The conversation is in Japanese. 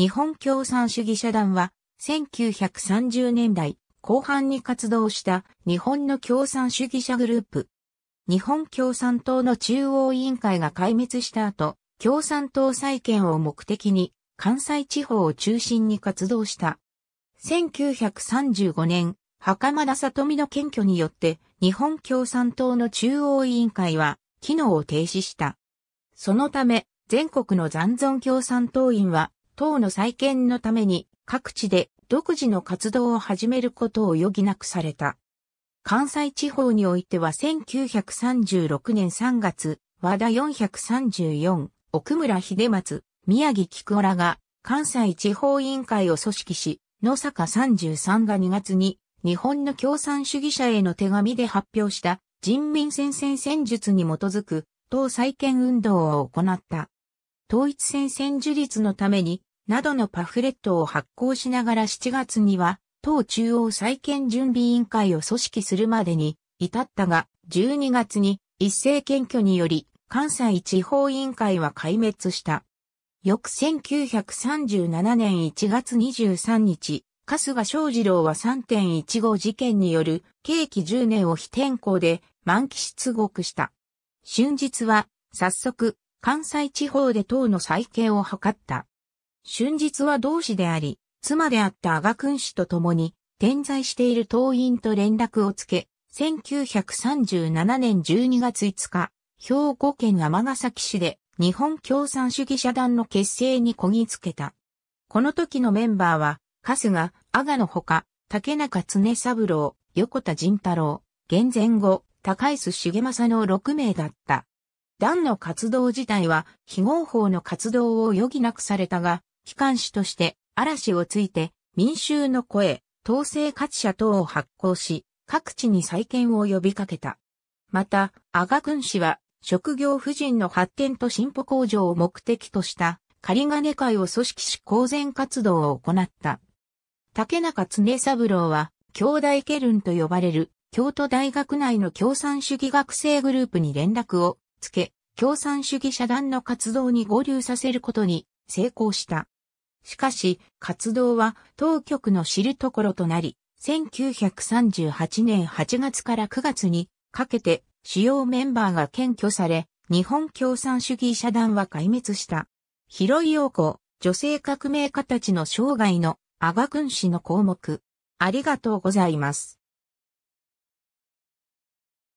日本共産主義社団は、1930年代後半に活動した日本の共産主義者グループ。日本共産党の中央委員会が壊滅した後、共産党再建を目的に関西地方を中心に活動した。1935年、袴田里美の検挙によって日本共産党の中央委員会は機能を停止した。そのため、全国の残存共産党員は党の再建のために各地で独自の活動を始めることを余儀なくされた。関西地方においては1936年3月、和田434、奥村秀松、宮城菊らが関西地方委員会を組織し、野坂33が2月に日本の共産主義者への手紙で発表した人民戦線戦術に基づく党再建運動を行った。統一戦線樹立のためになどのパフレットを発行しながら7月には、党中央再建準備委員会を組織するまでに至ったが、12月に一斉検挙により、関西地方委員会は壊滅した。翌1937年1月23日、春日翔二郎は3.15事件による刑期10年を非転候で満期出獄した。春日は、早速、関西地方で党の再建を図った。春日は同志であり、妻であった阿賀君子と共に、点在している党員と連絡をつけ、1937年12月5日、兵庫県尼崎市で日本共産主義社団の結成にこぎつけた。この時のメンバーは、春日、阿賀のほか、竹中常三郎、横田仁太郎、現前後、高須重政の6名だった。団の活動自体は非合法の活動を余儀なくされたが、機関紙として、嵐をついて、民衆の声、統制勝者等を発行し、各地に再建を呼びかけた。また、阿賀郡氏は、職業婦人の発展と進歩向上を目的とした、仮金会を組織し公然活動を行った。竹中常三郎は、兄弟ケルンと呼ばれる、京都大学内の共産主義学生グループに連絡をつけ、共産主義社団の活動に合流させることに成功した。しかし、活動は当局の知るところとなり、1938年8月から9月にかけて主要メンバーが検挙され、日本共産主義社団は壊滅した。広井陽子、女性革命家たちの生涯の阿賀君氏の項目。ありがとうございます。